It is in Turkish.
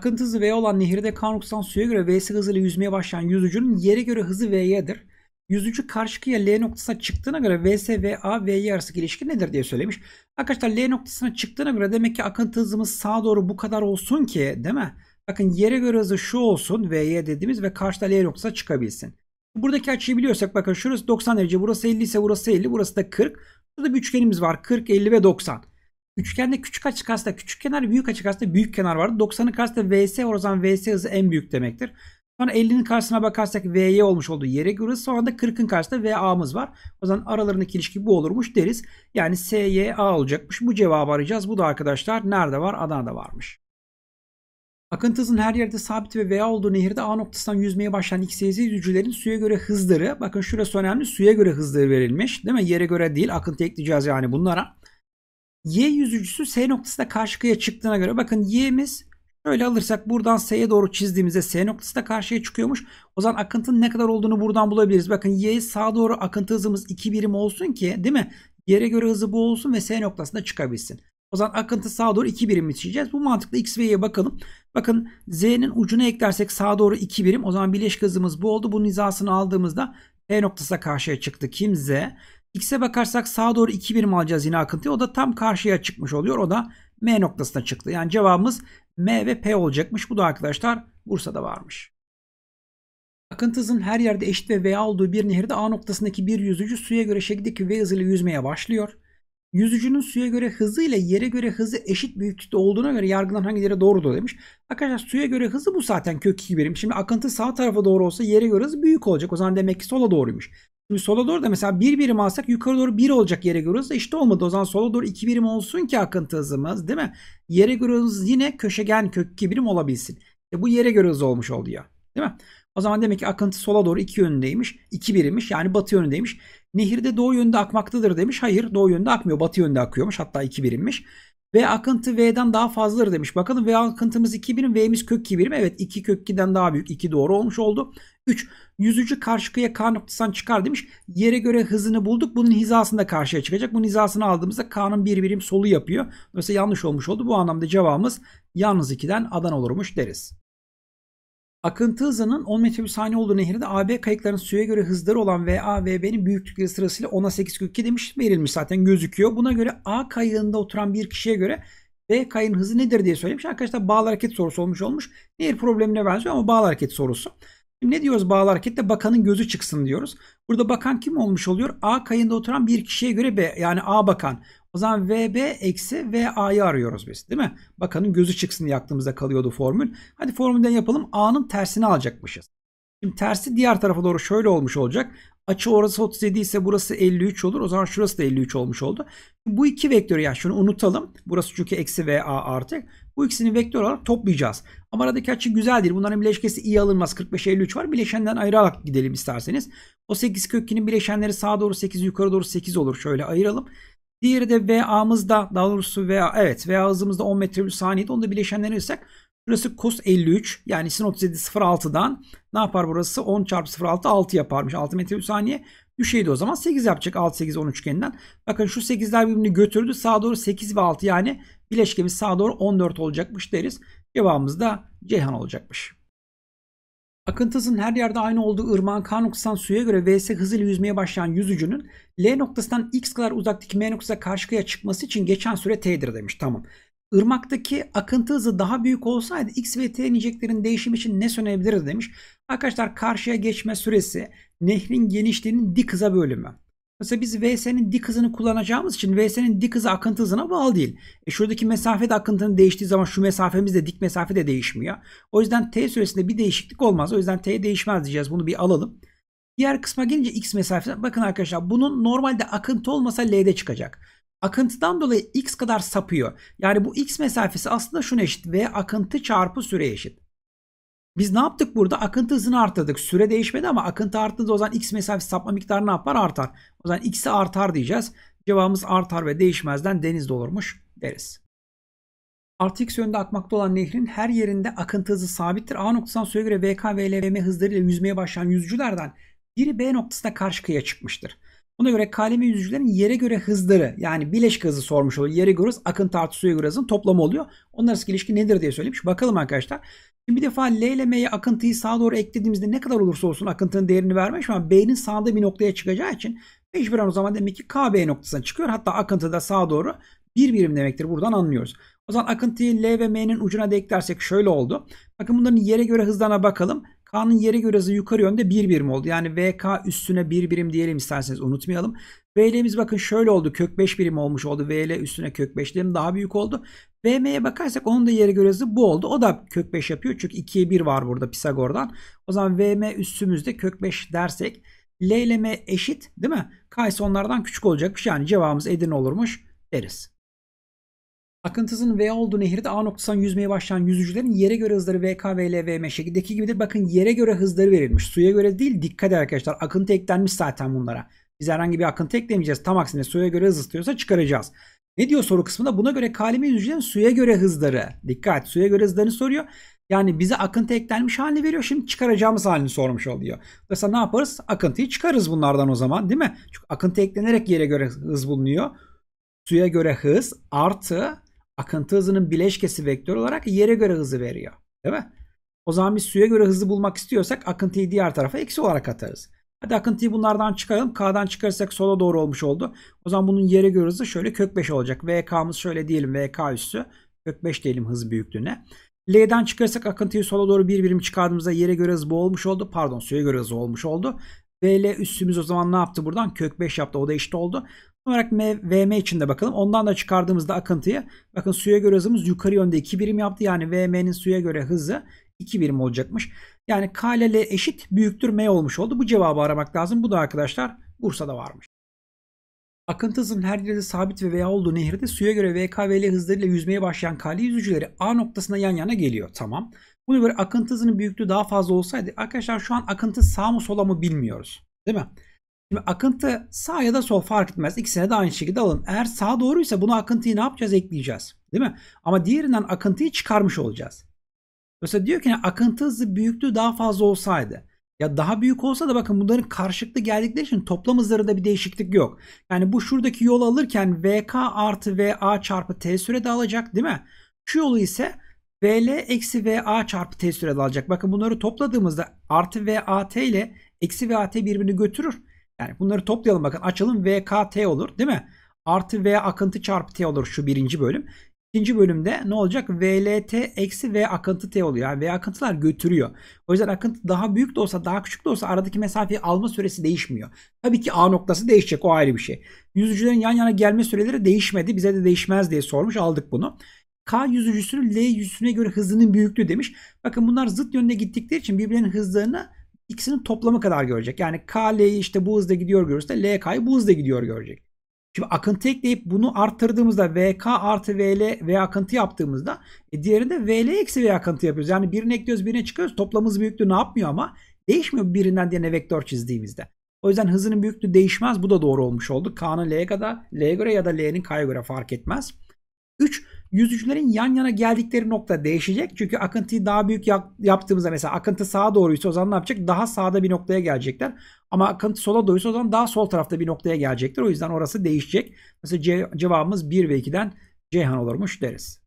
Akıntı hızı V olan nehirde kan noksan suya göre V'si hızıyla yüzmeye başlayan yüzücünün yere göre hızı V'yedir. Yüzücü karşı kıyıya L noktasına çıktığına göre VS, VA, VY arasındaki ilişki nedir diye söylemiş. Arkadaşlar L noktasına çıktığına göre demek ki akıntı hızımız sağa doğru bu kadar olsun ki değil mi? Bakın yere göre hızı şu olsun VY dediğimiz ve karşıda L noktasına çıkabilsin. Buradaki açıyı biliyorsak bakın şurası 90 derece, burası 50 ise burası 50, burası da 40. Burada bir üçgenimiz var 40, 50 ve 90. Üçgende küçük açı kasta küçük kenar, büyük açı kasta büyük kenar vardı. 90'ın kasta VS o zaman VS hızı en büyük demektir. Sonra 50'nin karşısına bakarsak VY olmuş olduğu yere göre sonra da 40'ın karşısında VA'mız var. O zaman aralarındaki ilişki bu olurmuş deriz. Yani SY olacakmış. Bu cevabı arayacağız. Bu da arkadaşlar nerede var? Adana'da varmış. Akıntı hızın her yerde sabit ve VA olduğu nehirde A noktasından yüzmeye başlayan X, Y, yüzücülerin suya göre hızları. Bakın şurası önemli. Suya göre hızları verilmiş. Değil mi? Yere göre değil. Akıntı ekleyeceğiz yani bunlara. Y yüzücüsü S noktasında karşıya çıktığına göre bakın Y'miz şöyle alırsak buradan S'ye doğru çizdiğimizde S noktasında karşıya çıkıyormuş. O zaman akıntının ne kadar olduğunu buradan bulabiliriz. Bakın Y'ye sağa doğru akıntı hızımız 2 birim olsun ki değil mi? Yere göre hızı bu olsun ve S noktasında çıkabilsin. O zaman akıntı sağa doğru 2 birim çizeceğiz. Bu mantıkla X ve Y'ye bakalım. Bakın Z'nin ucuna eklersek sağa doğru 2 birim. O zaman bileşik hızımız bu oldu. Bunun hizasını aldığımızda P noktasına karşıya çıktı. Kim Z? X'e bakarsak sağa doğru 2 birim alacağız yine akıntıya. O da tam karşıya çıkmış oluyor. O da M noktasına çıktı. Yani cevabımız M ve P olacakmış. Bu da arkadaşlar Bursa'da varmış. Akıntı hızının her yerde eşit ve V olduğu bir nehirde A noktasındaki bir yüzücü suya göre şekildeki V hızıyla yüzmeye başlıyor. Yüzücünün suya göre hızı ile yere göre hızı eşit büyüklükte olduğuna göre yargılan hangileri doğrudur demiş. Arkadaşlar suya göre hızı bu zaten kök 2 birim. Şimdi akıntı sağ tarafa doğru olsa yere göre hızı büyük olacak. O zaman demek ki sola doğruymuş. Şimdi sola doğru da mesela bir birim alsak yukarı doğru bir olacak yere görüyoruz da işte olmadı. O zaman sola doğru iki birim olsun ki akıntı hızımız değil mi? Yere göre hız yine köşegen kök 2 birim olabilsin. E bu yere göre hız olmuş ya, Değil mi? O zaman demek ki akıntı sola doğru iki yönündeymiş. iki birimmiş yani batı yönündeymiş. Nehirde doğu yönünde akmaktadır demiş. Hayır doğu yönünde akmıyor. Batı yönünde akıyormuş. Hatta iki birimmiş. ve akıntı V'den daha fazladır demiş. Bakalım V akıntımız 2 birim, V'miz kök 2 birim. Evet 2 kök 2'den daha büyük. 2 doğru olmuş oldu. 3. Yüzücü karşıya kıya K noktasından çıkar demiş. Yere göre hızını bulduk. Bunun hizasında karşıya çıkacak. Bunun hizasını aldığımızda K'nın bir birim solu yapıyor. Dolayısıyla yanlış olmuş oldu. Bu anlamda cevabımız yalnız 2'den adan olurmuş deriz. Akıntı hızının 10 metre bir saniye olduğu nehirde AB kayıkların suya göre hızları olan VA ve B'nin büyüklükleri sırasıyla 10'a 8 2 demiş verilmiş zaten gözüküyor. Buna göre A kayığında oturan bir kişiye göre B kayığın hızı nedir diye söylemiş. Arkadaşlar bağlı hareket sorusu olmuş olmuş. Nehir problemine benziyor ama bağlı hareket sorusu. Ne diyoruz bağlı harekette? Bakanın gözü çıksın diyoruz. Burada bakan kim olmuş oluyor? A kayında oturan bir kişiye göre B yani A bakan. O zaman VB eksi VA'yı arıyoruz biz değil mi? Bakanın gözü çıksın diye aklımızda kalıyordu formül. Hadi formülden yapalım. A'nın tersini alacakmışız. Şimdi tersi diğer tarafa doğru şöyle olmuş olacak. Açı orası 37 ise burası 53 olur. O zaman şurası da 53 olmuş oldu. Bu iki vektörü yani şunu unutalım. Burası çünkü eksi ve a artı. Bu ikisini vektör olarak toplayacağız. Ama aradaki açı güzeldir. Bunların bileşkesi iyi alınmaz. 45-53 var. Bileşenden ayırarak gidelim isterseniz. O 8 kökünün bileşenleri sağa doğru 8 yukarı doğru 8 olur. Şöyle ayıralım. Diğeri de VA'mız da daha doğrusu VA evet VA hızımız da 10 metre bir saniyede. Onu da bileşenleri ise Burası cos 53 yani sin 37.06'dan ne yapar burası? 10 çarpı 0.6 6 yaparmış. 6 metre bir saniye. Düşeydi o zaman 8 yapacak 6 8 10 üçgeninden. Bakın şu 8'ler birbirini götürdü. Sağa doğru 8 ve 6 yani bileşkemiz sağa doğru 14 olacakmış deriz. Cevabımız da Ceyhan olacakmış. Akıntısının her yerde aynı olduğu ırmağın K noktasından suya göre Vs hızıyla yüzmeye başlayan yüzücünün L noktasından X kadar uzaktaki M noktasına karşı kıyıya çıkması için geçen süre T'dir demiş. Tamam. Irmaktaki akıntı hızı daha büyük olsaydı X ve T niceklerin değişimi için ne söylenebilirdi demiş. Arkadaşlar karşıya geçme süresi nehrin genişliğinin dik hıza bölümü. Mesela biz VS'nin dik hızını kullanacağımız için VS'nin dik hızı akıntı hızına bağlı değil. E şuradaki mesafe de akıntının değiştiği zaman şu mesafemiz de dik mesafe de değişmiyor. O yüzden T süresinde bir değişiklik olmaz. O yüzden T değişmez diyeceğiz. Bunu bir alalım. Diğer kısma gelince X mesafesi. Bakın arkadaşlar bunun normalde akıntı olmasa L'de çıkacak akıntıdan dolayı x kadar sapıyor. Yani bu x mesafesi aslında şuna eşit v akıntı çarpı süre eşit. Biz ne yaptık burada? Akıntı hızını arttırdık. Süre değişmedi ama akıntı arttığında o zaman x mesafesi sapma miktarı ne yapar? Artar. O zaman x'i artar diyeceğiz. Cevabımız artar ve değişmezden deniz dolurmuş deriz. Artı x yönde akmakta olan nehrin her yerinde akıntı hızı sabittir. A noktasından suya göre VK, VL, VM hızlarıyla yüzmeye başlayan yüzücülerden biri B noktasına karşı kıyıya çıkmıştır. Buna göre kalemi yüzücülerin yere göre hızları yani bileşik hızı sormuş oluyor. Yere göre hız, akın artı suya göre hızın toplamı oluyor. Onlar arasındaki ilişki nedir diye söylemiş. Bakalım arkadaşlar. Şimdi bir defa L ile M'ye akıntıyı sağa doğru eklediğimizde ne kadar olursa olsun akıntının değerini vermiş ama B'nin sağda bir noktaya çıkacağı için mecburen o zaman demek ki KB noktasına çıkıyor. Hatta akıntı da sağa doğru bir birim demektir. Buradan anlıyoruz. O zaman akıntıyı L ve M'nin ucuna da eklersek şöyle oldu. Bakın bunların yere göre hızlarına bakalım. K'nın yeri göresi yukarı yönde 1 birim oldu. Yani VK üstüne 1 birim diyelim isterseniz unutmayalım. VL'miz bakın şöyle oldu. Kök 5 birim olmuş oldu. VL üstüne kök 5 birim daha büyük oldu. VM'ye bakarsak onun da yeri göresi bu oldu. O da kök 5 yapıyor. Çünkü 2'ye 1 var burada Pisagor'dan. O zaman VM üstümüzde kök 5 dersek L ile M eşit değil mi? K ise onlardan küçük olacakmış. Yani cevabımız Edirne olurmuş deriz. Akıntısının V olduğu nehirde A noktasından yüzmeye başlayan yüzücülerin yere göre hızları VK, VL, VM şekildeki gibidir. Bakın yere göre hızları verilmiş. Suya göre değil. Dikkat arkadaşlar. Akıntı eklenmiş zaten bunlara. Biz herhangi bir akıntı eklemeyeceğiz. Tam aksine suya göre hız istiyorsa çıkaracağız. Ne diyor soru kısmında? Buna göre kalemi yüzücülerin suya göre hızları. Dikkat suya göre hızlarını soruyor. Yani bize akıntı eklenmiş halini veriyor. Şimdi çıkaracağımız halini sormuş oluyor. Mesela ne yaparız? Akıntıyı çıkarız bunlardan o zaman değil mi? Çünkü akıntı eklenerek yere göre hız bulunuyor. Suya göre hız artı akıntı hızının bileşkesi vektör olarak yere göre hızı veriyor. Değil mi? O zaman biz suya göre hızı bulmak istiyorsak akıntıyı diğer tarafa eksi olarak atarız. Hadi akıntıyı bunlardan çıkaralım. K'dan çıkarırsak sola doğru olmuş oldu. O zaman bunun yere göre hızı şöyle kök 5 olacak. VK'mız şöyle diyelim VK üssü. Kök 5 diyelim hız büyüklüğüne. L'den çıkarırsak akıntıyı sola doğru bir birim çıkardığımızda yere göre hız bu olmuş oldu. Pardon suya göre hız olmuş oldu. VL üssümüz o zaman ne yaptı buradan? Kök 5 yaptı. O da eşit oldu olarak VM içinde bakalım. Ondan da çıkardığımızda akıntıyı bakın suya göre hızımız yukarı yönde 2 birim yaptı. Yani VM'nin suya göre hızı 2 birim olacakmış. Yani K eşit büyüktür M olmuş oldu. Bu cevabı aramak lazım. Bu da arkadaşlar Bursa'da varmış. Akıntı hızının her yerde sabit ve veya olduğu nehirde suya göre VK ve hızlarıyla yüzmeye başlayan K'li yüzücüleri A noktasına yan yana geliyor. Tamam. Buna böyle akıntı hızının büyüklüğü daha fazla olsaydı arkadaşlar şu an akıntı sağ mı sola mı bilmiyoruz. Değil mi? Şimdi akıntı sağ ya da sol fark etmez. İkisine de aynı şekilde alın. Eğer sağ doğruysa bunu akıntıyı ne yapacağız? Ekleyeceğiz. Değil mi? Ama diğerinden akıntıyı çıkarmış olacağız. Mesela diyor ki akıntı hızı büyüklüğü daha fazla olsaydı. Ya daha büyük olsa da bakın bunların karşılıklı geldikleri için toplam hızlarında bir değişiklik yok. Yani bu şuradaki yol alırken VK artı VA çarpı T sürede alacak değil mi? Şu yolu ise VL eksi VA çarpı T sürede alacak. Bakın bunları topladığımızda artı VAT ile eksi VAT birbirini götürür. Yani bunları toplayalım bakın. Açalım VKT olur değil mi? Artı V akıntı çarpı T olur şu birinci bölüm. İkinci bölümde ne olacak? VLT eksi V akıntı T oluyor. Yani V akıntılar götürüyor. O yüzden akıntı daha büyük de olsa daha küçük de olsa aradaki mesafeyi alma süresi değişmiyor. Tabii ki A noktası değişecek o ayrı bir şey. Yüzücülerin yan yana gelme süreleri değişmedi. Bize de değişmez diye sormuş aldık bunu. K yüzücüsünün L yüzüsüne göre hızının büyüklüğü demiş. Bakın bunlar zıt yönde gittikleri için birbirinin hızlarını ikisinin toplamı kadar görecek. Yani KL'yi işte bu hızda gidiyor görürse LK'yı bu hızda gidiyor görecek. Şimdi akıntı ekleyip bunu arttırdığımızda VK artı VL V akıntı yaptığımızda e, diğeri de VL eksi V akıntı yapıyoruz. Yani birini ekliyoruz birine çıkıyoruz. Toplamımız büyüklüğü ne yapmıyor ama değişmiyor birinden diğerine vektör çizdiğimizde. O yüzden hızının büyüklüğü değişmez. Bu da doğru olmuş oldu. K'nın L'ye kadar L'ye göre ya da L'nin K'ya göre fark etmez. 3. Yüzücülerin yan yana geldikleri nokta değişecek. Çünkü akıntıyı daha büyük yaptığımızda mesela akıntı sağa doğruysa o zaman ne yapacak? Daha sağda bir noktaya gelecekler. Ama akıntı sola doğruysa o zaman daha sol tarafta bir noktaya gelecekler. O yüzden orası değişecek. Mesela cevabımız 1 ve 2'den Ceyhan olurmuş deriz.